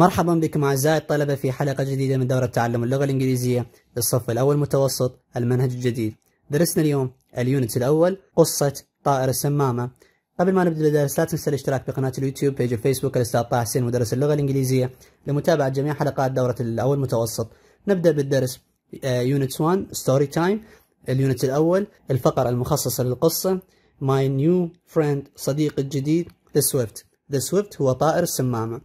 مرحبا بكم أعزائي الطلبة في حلقة جديدة من دورة تعلم اللغة الإنجليزية للصف الأول متوسط المنهج الجديد درسنا اليوم اليونت الأول قصة طائر السمامة قبل ما نبدأ الدرس لا تنسى الاشتراك بقناة اليوتيوب بيج الفيسبوك الأستاذ طه حسين مدرس اللغة الإنجليزية لمتابعة جميع حلقات دورة الأول متوسط نبدأ بالدرس آه، يونت 1 ستوري تايم اليونت الأول الفقرة المخصصة للقصة ماي نيو فريند صديق الجديد ذا سويفت ذا سويفت هو طائر السمامة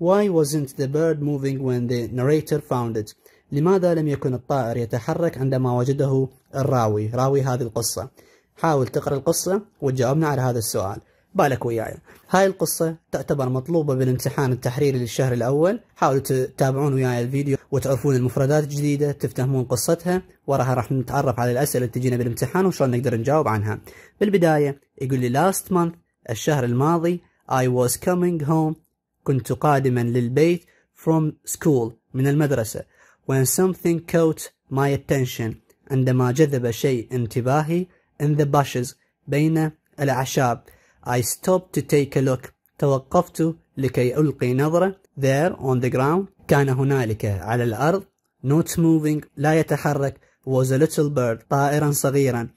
Why wasn't the bird moving when the narrator found it? لماذا لم يكن الطائر يتحرك عندما وجده الراوي راوي هذه القصة حاول تقرأ القصة وتجاوبنا على هذا السؤال بالك وياي هاي القصة تعتبر مطلوبة بالامتحان التحريري للشهر الأول حاولوا تتابعون وياي الفيديو وتعرفون المفردات الجديدة تفتهمون قصتها وراها راح نتعرف على الأسئلة اللي تجينا بالامتحان وشلون نقدر نجاوب عنها بالبداية يقول لي last month الشهر الماضي I was coming home كنت قادما للبيت from school من المدرسة when something caught my attention عندما جذب شيء انتباهي in the bushes بين الأعشاب I stopped to take a look توقفت لكي ألقي نظرة there on the ground كان هنالك على الأرض not moving لا يتحرك was a little bird طائرا صغيرا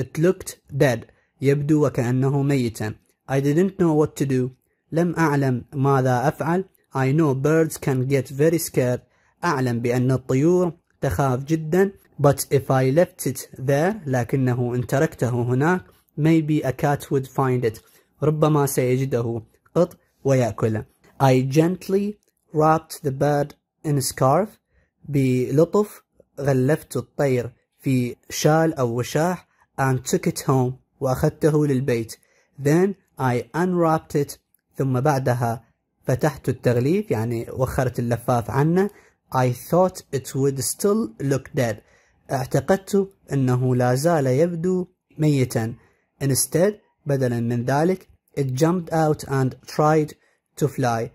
it looked dead يبدو وكأنه ميتا I didn't know what to do لم أعلم ماذا أفعل I know birds can get very scared أعلم بأن الطيور تخاف جدا But if I left it there لكنه إن تركته هناك maybe a cat would find it ربما سيجده قط ويأكله I gently wrapped the bird in a scarf بلطف غلفت الطير في شال أو وشاح and took it home وأخذته للبيت then I unwrapped it ثم بعدها فتحت التغليف يعني وخرت اللفاف عنه I thought it would still look dead اعتقدت أنه لا زال يبدو ميتا instead بدلا من ذلك it jumped out and tried to fly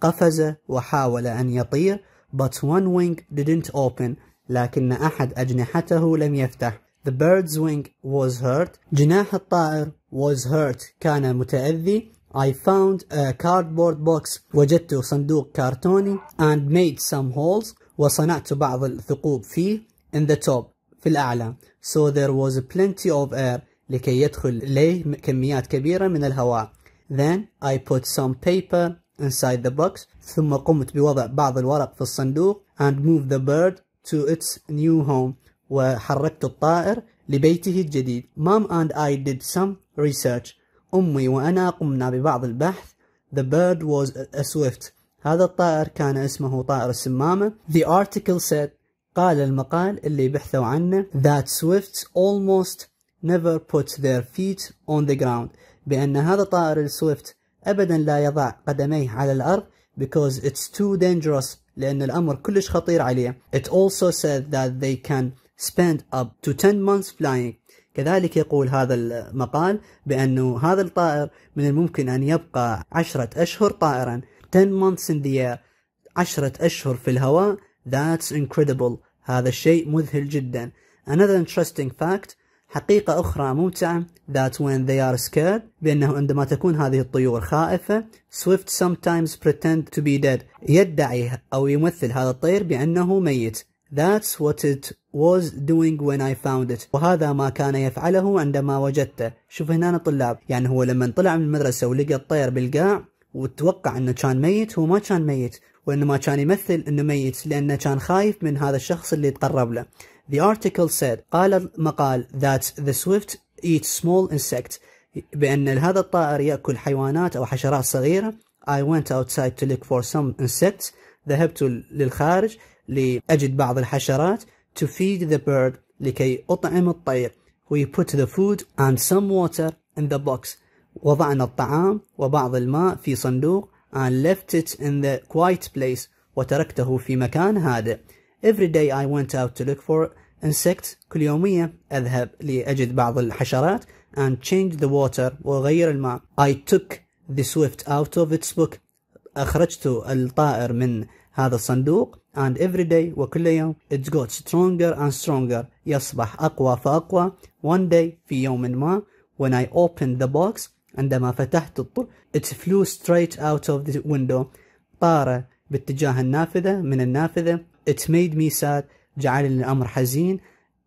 قفز وحاول أن يطير but one wing didn't open لكن أحد أجنحته لم يفتح the bird's wing was hurt جناح الطائر was hurt كان متأذي I found a cardboard box وجدت صندوق كرتوني and made some holes وصنعت بعض الثقوب فيه in the top في الأعلى so there was plenty of air لكي يدخل إليه كميات كبيرة من الهواء then I put some paper inside the box ثم قمت بوضع بعض الورق في الصندوق and moved the bird to its new home وحركت الطائر لبيته الجديد mom and I did some research أمي وأنا قمنا ببعض البحث The bird was a swift هذا الطائر كان اسمه طائر السمامة The article said قال المقال اللي بحثوا عنه That swifts almost never put their feet on the ground بأن هذا طائر السويفت أبدا لا يضع قدميه على الأرض because it's too dangerous لأن الأمر كلش خطير عليه. It also said that they can spend up to 10 months flying كذلك يقول هذا المقال بأنه هذا الطائر من الممكن أن يبقى عشرة أشهر طائرا 10 months in the air عشرة أشهر في الهواء that's incredible هذا الشيء مذهل جدا another interesting fact حقيقة أخرى ممتعة that when they are scared بأنه عندما تكون هذه الطيور خائفة Swift sometimes pretend to be dead يدعي أو يمثل هذا الطير بأنه ميت That's what it was doing when I found it وهذا ما كان يفعله عندما وجدته شوف هنا الطلاب يعني هو لما طلع من المدرسة ولقى الطير بالقاع وتوقع انه كان ميت هو ما كان ميت وانما كان يمثل انه ميت لانه كان خايف من هذا الشخص اللي تقرب له The article said قال المقال that the swift eats small insects بأن هذا الطائر يأكل حيوانات أو حشرات صغيرة I went outside to look for some insects ذهبت للخارج لأجد بعض الحشرات to feed the bird لكي أطعم الطير we put the food and some water in the box وضعنا الطعام وبعض الماء في صندوق and left it in the quiet place وتركته في مكان هادئ every day I went out to look for insects كل يومية أذهب لأجد بعض الحشرات and change the water وغير الماء I took the swift out of its book أخرجت الطائر من هذا الصندوق and every day وكل يوم it got stronger and stronger يصبح أقوى فأقوى one day في يوم ما when I opened the box عندما فتحت الطر it flew straight out of the window طار باتجاه النافذة من النافذة it made me sad جعلني الأمر حزين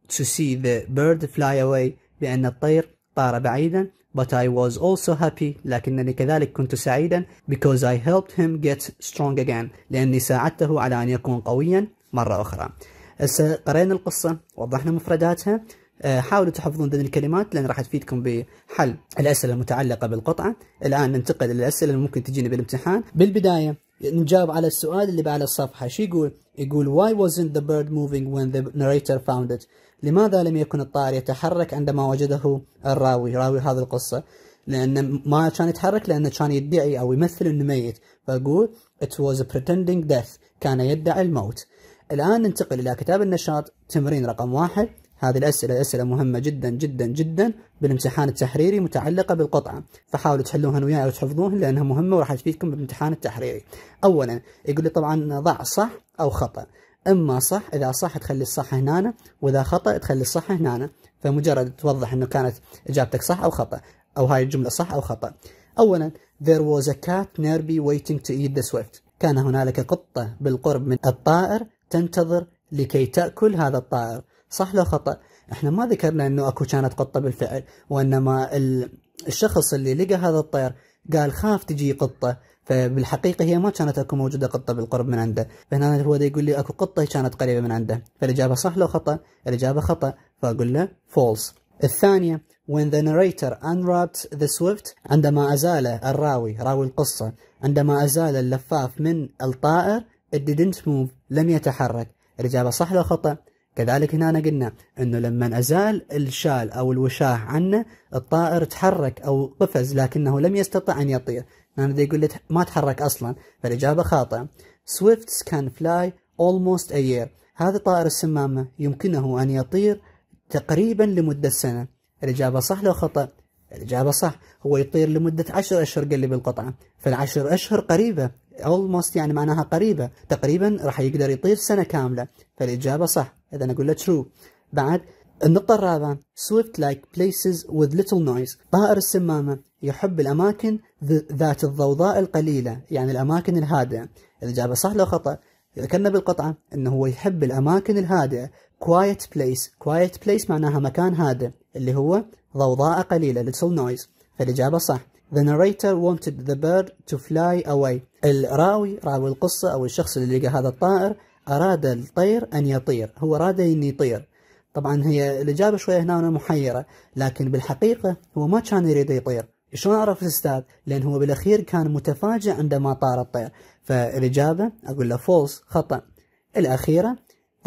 to see the bird fly away بأن الطير طار بعيدا but I was also happy لكنني كذلك كنت سعيدا because I helped him get strong again لأني ساعدته على أن يكون قويا مرة أخرى هسه قرينا القصة وضحنا مفرداتها آه، حاولوا تحفظون ذي الكلمات لان راح تفيدكم بحل الاسئله المتعلقه بالقطعه الان ننتقل الى الاسئله اللي ممكن تجينا بالامتحان بالبدايه نجاوب على السؤال اللي بعلى الصفحه شو يقول يقول why wasn't the bird moving when the narrator found it لماذا لم يكن الطائر يتحرك عندما وجده الراوي راوي هذه القصه لأن ما كان يتحرك لأنه كان يدعي أو يمثل أنه ميت فأقول it was a pretending death كان يدعي الموت الآن ننتقل إلى كتاب النشاط تمرين رقم واحد هذه الأسئلة أسئلة مهمة جدا جدا جدا بالامتحان التحريري متعلقة بالقطعة فحاولوا تحلوها وياي تحفظوها لأنها مهمة وراح تفيدكم بالامتحان التحريري أولا يقول لي طبعا ضع صح أو خطأ اما صح اذا صح تخلي الصح هنا واذا خطا تخلي الصح هنا فمجرد توضح انه كانت اجابتك صح او خطا او هاي الجمله صح او خطا اولا there was a cat nearby waiting to eat the swift كان هنالك قطه بالقرب من الطائر تنتظر لكي تاكل هذا الطائر صح لو خطأ احنا ما ذكرنا انه اكو كانت قطة بالفعل وانما الشخص اللي لقى هذا الطير قال خاف تجي قطة فبالحقيقة هي ما كانت اكو موجودة قطة بالقرب من عنده فهنا هو يقول لي اكو قطة كانت قريبة من عنده فالإجابة صح لو خطأ الإجابة خطأ فأقول له فولس الثانية when the narrator unwrapped the swift عندما أزال الراوي راوي القصة عندما أزال اللفاف من الطائر it didn't move لم يتحرك الإجابة صح لو خطأ كذلك هنا أنا قلنا انه لما ازال الشال او الوشاه عنه الطائر تحرك او قفز لكنه لم يستطع ان يطير هنا يقول لي ما تحرك اصلا فالاجابه خاطئه swifts can fly almost a year هذا طائر السمامه يمكنه ان يطير تقريبا لمده سنه الاجابه صح لو خطا الإجابة صح هو يطير لمدة عشر أشهر قال لي بالقطعة فالعشر أشهر قريبة almost يعني معناها قريبة تقريبا راح يقدر يطير سنة كاملة فالإجابة صح اذا اقول له ترو بعد النقطة الرابعة سويفت لايك بليسز وذ ليتل نويز طائر السمامة يحب الأماكن ذات الضوضاء القليلة يعني الأماكن الهادئة إذا جابه صح لو خطأ ذكرنا بالقطعة أنه هو يحب الأماكن الهادئة كوايت بليس كوايت بليس معناها مكان هادئ اللي هو ضوضاء قليلة ليتل نويز فالإجابة صح The narrator wanted the bird to fly away الراوي راوي القصة أو الشخص اللي لقى هذا الطائر أراد الطير أن يطير هو أراد أن يطير طبعا هي الإجابة شوية هنا محيرة لكن بالحقيقة هو ما كان يريد يطير شلون عرف الاستاذ؟ لان هو بالاخير كان متفاجئ عندما طار الطير، فالاجابه اقول له فولس خطا. الاخيره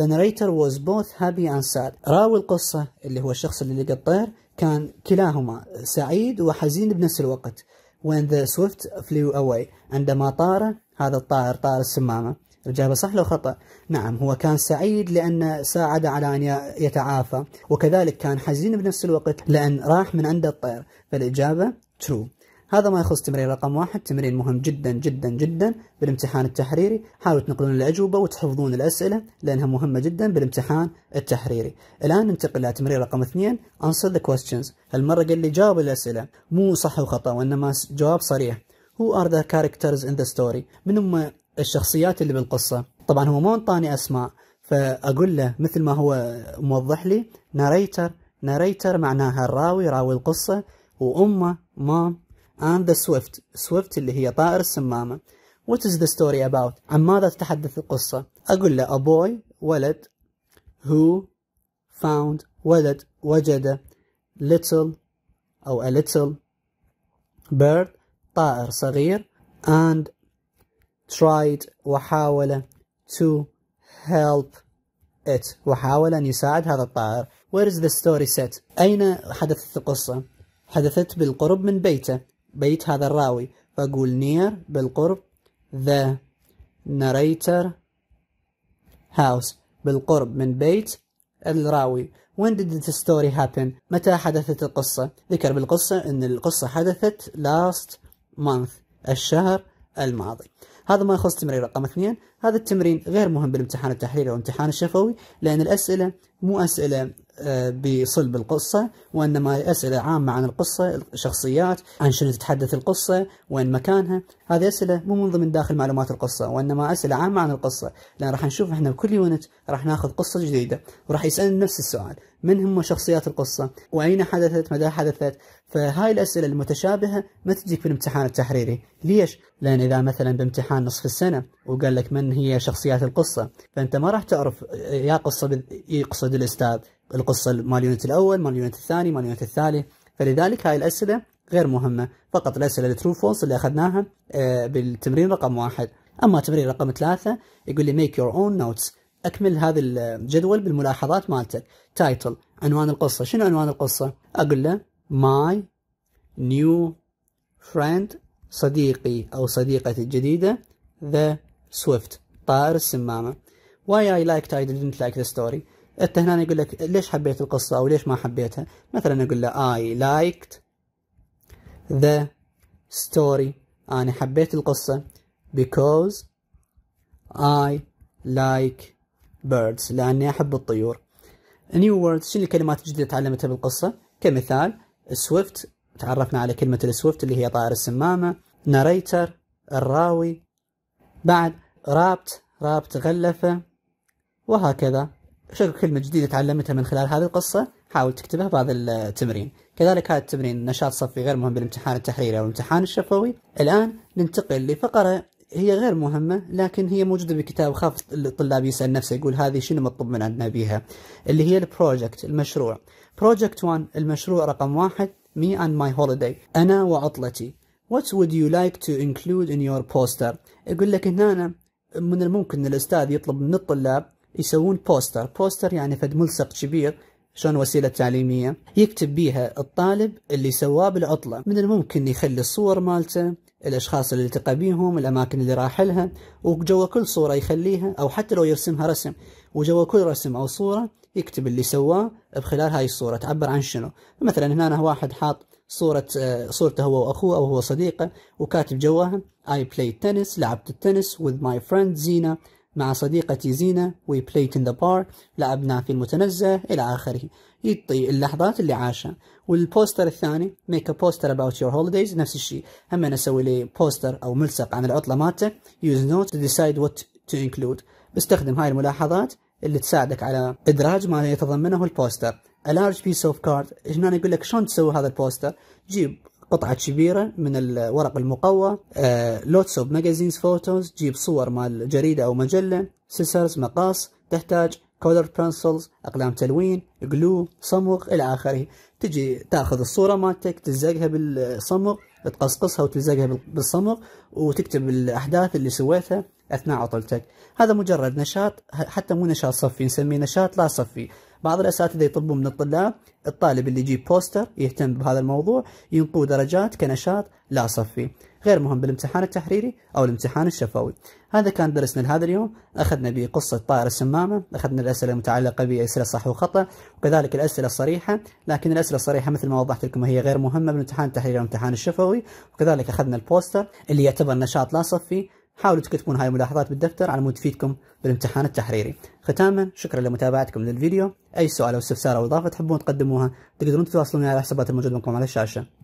The narrator was both happy and sad. راوي القصة اللي هو الشخص اللي لقى الطير كان كلاهما سعيد وحزين بنفس الوقت. When the swift flew away. عندما طار هذا الطائر طائر السمامة. الإجابة صح لو خطأ نعم هو كان سعيد لأن ساعد على أن يتعافى وكذلك كان حزين بنفس الوقت لأن راح من عند الطير فالإجابة true هذا ما يخص تمرين رقم واحد تمرين مهم جدا جدا جدا بالامتحان التحريري حاولوا تنقلون الأجوبة وتحفظون الأسئلة لأنها مهمة جدا بالامتحان التحريري الآن ننتقل لتمرين رقم اثنين answer the questions هالمرة قال لي جاوب الأسئلة مو صح وخطأ وإنما جواب صريح Who are the characters in the story من هم الشخصيات اللي بالقصه طبعا هو ما انطاني اسماء فاقول له مثل ما هو موضح لي ناريتر ناريتر معناها الراوي راوي القصه وامه مام and the swift سويفت اللي هي طائر السمامه what is the story about عن ماذا تتحدث القصه اقول له a boy ولد who found ولد وجد little أو a little bird طائر صغير and tried وحاول to help it وحاول أن يساعد هذا الطائر Where is the story set أين حدثت القصة حدثت بالقرب من بيته بيت هذا الراوي فأقول near بالقرب the narrator house بالقرب من بيت الراوي When did the story happen متى حدثت القصة ذكر بالقصة أن القصة حدثت last month الشهر الماضي هذا ما يخص تمرين رقم اثنين هذا التمرين غير مهم بالامتحان التحليلي او الامتحان الشفوي لأن الأسئلة مو أسئلة بصلب القصة وإنما أسئلة عامة عن القصة الشخصيات عن شنو تتحدث القصة وين مكانها هذه أسئلة مو من ضمن داخل معلومات القصة وإنما أسئلة عامة عن القصة لأن راح نشوف إحنا بكل يونت راح ناخذ قصة جديدة وراح يسألنا نفس السؤال من هم شخصيات القصة وأين حدثت متى حدثت فهاي الأسئلة المتشابهة ما تجيك في الامتحان التحريري ليش؟ لأن إذا مثلا بامتحان نصف السنة وقال لك من هي شخصيات القصة فأنت ما راح تعرف يا قصة يقصد الأستاذ القصة مال اليونت الأول مال اليونت الثاني مال اليونت الثالث فلذلك هاي الأسئلة غير مهمة فقط الأسئلة الترو فولس اللي أخذناها آه، بالتمرين رقم واحد أما تمرين رقم ثلاثة يقول لي ميك يور اون نوتس أكمل هذا الجدول بالملاحظات مالتك تايتل عنوان القصة شنو عنوان القصة أقول له ماي نيو فريند صديقي أو صديقتي الجديدة ذا سويفت طائر السمامة واي اي لايك I didn't like the story انت هنا يقول لك ليش حبيت القصه او ليش ما حبيتها مثلا اقول له اي لايكت ذا ستوري انا حبيت القصه because I like birds لاني احب الطيور new words شنو الكلمات الجديده تعلمتها بالقصه كمثال سويفت تعرفنا على كلمه السويفت اللي هي طائر السمامه ناريتر الراوي بعد رابت رابت غلفه وهكذا شوف كلمة جديدة تعلمتها من خلال هذه القصة حاول تكتبها بهذا التمرين كذلك هذا التمرين نشاط صفي غير مهم بالامتحان التحريري أو الامتحان الشفوي الآن ننتقل لفقرة هي غير مهمة لكن هي موجودة بكتاب خاف الطلاب يسأل نفسه يقول هذه شنو مطلوب من عندنا بيها اللي هي البروجكت المشروع بروجكت 1 المشروع رقم واحد مي اند ماي هوليداي أنا وعطلتي what would you like to include in your poster يقول لك هنا من الممكن الأستاذ يطلب من الطلاب يسوون بوستر بوستر يعني فد ملصق كبير شلون وسيلة تعليمية يكتب بيها الطالب اللي سواه بالعطلة من الممكن يخلي الصور مالته الأشخاص اللي التقى بيهم الأماكن اللي راح لها وجوا كل صورة يخليها أو حتى لو يرسمها رسم وجوا كل رسم أو صورة يكتب اللي سواه بخلال هاي الصورة تعبر عن شنو مثلا هنا أنا واحد حاط صورة آه، صورته هو وأخوه أو هو صديقه وكاتب جواها I بلاي tennis لعبت التنس with my friend زينة مع صديقتي زينة وي بلايت ان ذا بار لعبنا في المتنزه إلى آخره يعطي اللحظات اللي عاشها والبوستر الثاني ميك ا بوستر اباوت يور هوليديز نفس الشيء هم انا اسوي لي بوستر أو ملصق عن العطلة مالته يوز نوت تو ديسايد وات تو انكلود بستخدم هاي الملاحظات اللي تساعدك على إدراج ما يتضمنه البوستر a large piece of card هنا يقول لك شلون تسوي هذا البوستر جيب قطعة كبيرة من الورق المقوى لوتس اوف ماجازينز فوتوز جيب صور مال جريدة أو مجلة سيسرز مقاص تحتاج كولر بنسلز أقلام تلوين جلو صمغ إلى آخره تجي تاخذ الصورة مالتك تلزقها بالصمغ تقصقصها وتلزقها بالصمغ وتكتب الأحداث اللي سويتها أثناء عطلتك هذا مجرد نشاط حتى مو نشاط صفي نسميه نشاط لا صفي بعض الاساتذه يطلبون من الطلاب الطالب اللي يجيب بوستر يهتم بهذا الموضوع ينطوه درجات كنشاط لا صفي غير مهم بالامتحان التحريري او الامتحان الشفوي هذا كان درسنا لهذا اليوم اخذنا بقصه طائر السمامه اخذنا الاسئله المتعلقه باسئله صح وخطا وكذلك الاسئله الصريحه لكن الاسئله الصريحه مثل ما وضحت لكم هي غير مهمه بالامتحان التحريري او الامتحان الشفوي وكذلك اخذنا البوستر اللي يعتبر نشاط لا صفي حاولوا تكتبون هاي الملاحظات بالدفتر على مود تفيدكم بالامتحان التحريري ختاما شكرا لمتابعتكم للفيديو اي سؤال او استفسار او اضافه تحبون تقدموها تقدرون تتواصلون على الحسابات الموجوده معكم على الشاشه